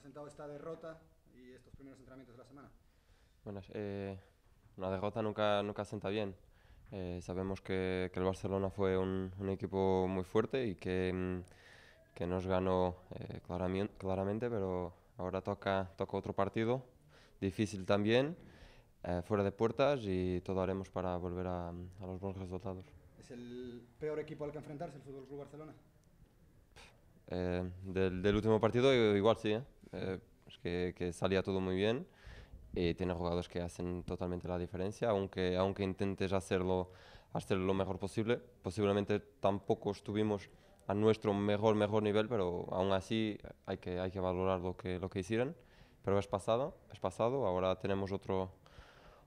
sentado esta derrota y estos primeros entrenamientos de la semana? Bueno, eh, una derrota nunca, nunca senta bien. Eh, sabemos que, que, el Barcelona fue un, equipo muy fuerte y que, mm, que nos ganó eh, claramente, claramente, pero ahora toca, toca otro partido, difícil también, fuera de puertas y todo haremos para volver a, los buenos resultados. ¿Es el peor equipo al que enfrentarse el Fútbol Club Barcelona? del, del, último partido igual sí, ¿eh? eh, que, salía todo muy bien. Y eh, tiene jugadores que hacen totalmente la diferencia, aunque, aunque intentes hacerlo, hacerlo lo mejor posible. Posiblemente tampoco estuvimos a nuestro mejor, mejor nivel, pero aún así hay que, hay que valorar lo que, lo que hicieron. Pero es pasado, es pasado. Ahora tenemos otro,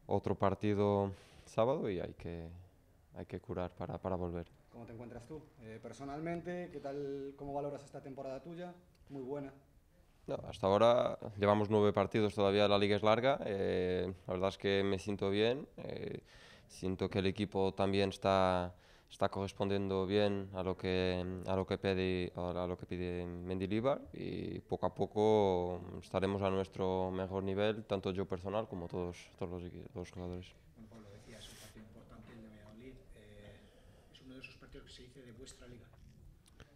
otro partido sábado y hay que, hay que curar para, para volver. ¿Cómo te encuentras tú? Eh, personalmente, ¿qué tal, cómo valoras esta temporada tuya? Muy buena. No, hasta ahora llevamos nueve partidos, todavía la liga es larga. Eh, la verdad es que me siento bien. Eh, siento que el equipo también está, está correspondiendo bien a lo que, a lo que pide, a lo que pide Mendilibar y poco a poco estaremos a nuestro mejor nivel, tanto yo personal como todos, todos los, jugadores. Bueno, Pablo, es un partido importante el de eh, ¿Es uno de esos partidos que se dice de vuestra liga?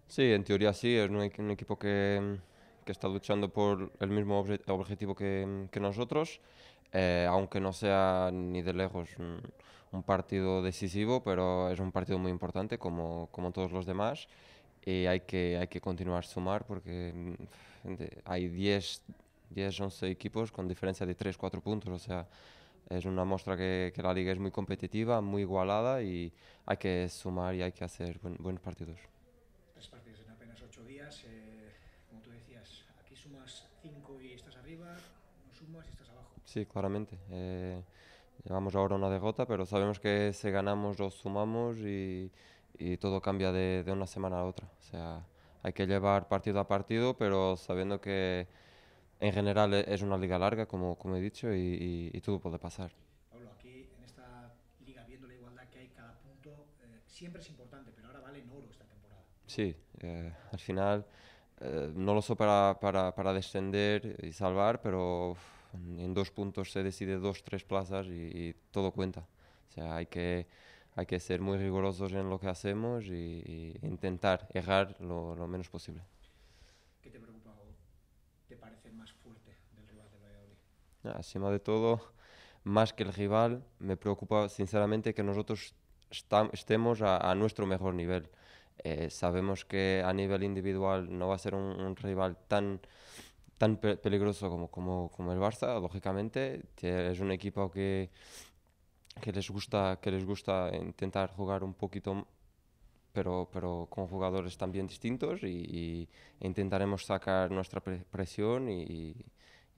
Sí, en teoría sí, es un equipo que que está luchando por el mismo objetivo que, nosotros, eh, aunque no sea ni de lejos mm, un, partido decisivo, pero es un partido muy importante como, como todos los demás y hay que, hay que continuar sumar porque mm, hay 10, 10, 11 equipos con diferencia de 3, 4 puntos, o sea, es una muestra que, la liga es muy competitiva, muy igualada y hay que sumar y hay que hacer buenos partidos. abajo. Sí, claramente. Eh, llevamos ahora una derrota, pero sabemos que si ganamos o sumamos y, y, todo cambia de, de, una semana a otra. O sea, hay que llevar partido a partido, pero sabiendo que en general e, es una liga larga, como, como he dicho, y, y, todo puede pasar. Pablo, aquí en esta liga, viendo la igualdad que hay, cada punto eh, siempre es importante, pero ahora vale en oro esta temporada. Sí, eh, al final eh, no lo so para, para, para, descender y salvar, pero en dos puntos se decide dos, tres plazas y, todo cuenta. O sea, hay que, hay que ser muy rigurosos en lo que hacemos e intentar errar lo, menos posible. ¿Qué te preocupa o te parece más fuerte del rival de Valladolid? Acima ah, de todo, más que el rival, me preocupa sinceramente que nosotros estemos a, a nuestro mejor nivel. Eh, sabemos que a nivel individual no va a ser un, rival tan, tan peligroso como, como, el Barça, lógicamente. Es un equipo que, que, les, gusta, que les gusta intentar jugar un poquito pero, pero con jugadores también distintos y, intentaremos sacar nuestra presión y,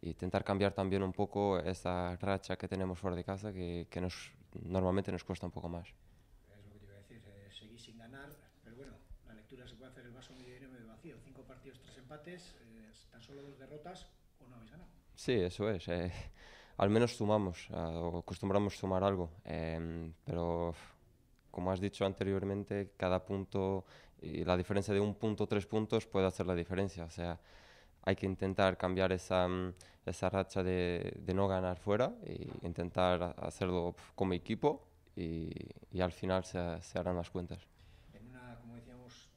intentar cambiar también un poco esa racha que tenemos fuera de casa que, que nos, normalmente nos cuesta un poco más. Eh, seguir sin ganar, pero bueno, la lectura se puede hacer el vaso medio lleno medio vacío. Cinco partidos, tres empates, eh, tan solo dos derrotas o no habéis ganado. Sí, eso es. Eh, al menos sumamos, o acostumbramos sumar algo, em, pero como has dicho anteriormente, cada punto y la diferencia de un punto tres puntos puede hacer la diferencia. O sea, hay que intentar cambiar esa, mm, esa racha de, de no ganar fuera e intentar hacerlo como equipo y, al final se, harán las cuentas. En una, como decíamos,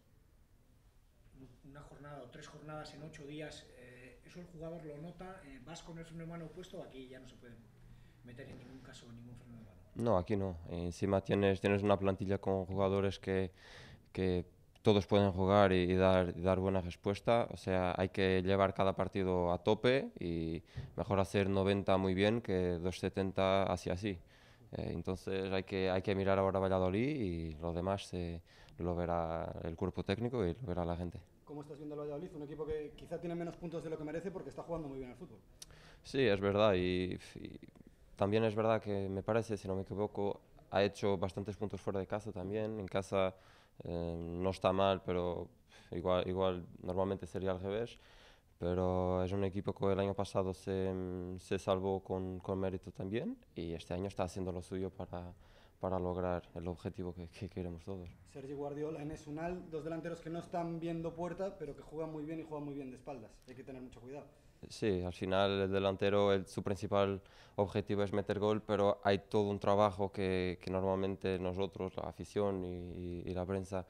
una jornada o tres jornadas en ocho días, eh, eso el jugador lo nota, eh, vas con el freno de mano opuesto, o aquí ya no se puede meter en ningún caso ningún freno de mano. No, aquí no. Eh, encima tienes, tienes una plantilla con jugadores que, que todos pueden jugar y, dar, dar buena respuesta. O sea, hay que llevar cada partido a tope y mejor hacer 90 muy bien que 270 así así. Eh, entonces hay que, hay que mirar ahora Valladolid y lo demás eh, lo verá el cuerpo técnico y lo verá la gente. ¿Cómo estás viendo el Valladolid? Un equipo que quizá tiene menos puntos de lo que merece porque está jugando muy bien al fútbol. Sí, es verdad. Y, también es verdad que me parece, si no me equivoco, ha hecho bastantes puntos fuera de casa también. En casa eh, no está mal, pero igual, igual normalmente sería al revés pero es un equipo que el año pasado se, se salvó con, con, mérito también y este año está haciendo lo suyo para, para lograr el objetivo que, queremos todos. Sergio Guardiola, en Esunal, dos delanteros que no están viendo puerta, pero que juegan muy bien y juegan muy bien de espaldas. Hay que tener mucho cuidado. Sí, al final el delantero, su principal objetivo es meter gol, pero hay todo un trabajo que, que normalmente nosotros, la afición y, la prensa,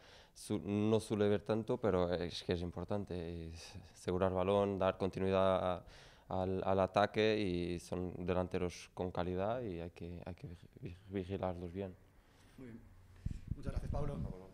no suele ver tanto, pero es que es importante. Es asegurar balón, dar continuidad al, ataque y son delanteros con calidad y hay que, hay que vigilarlos bien. Muy bien. Muchas gracias, Pablo.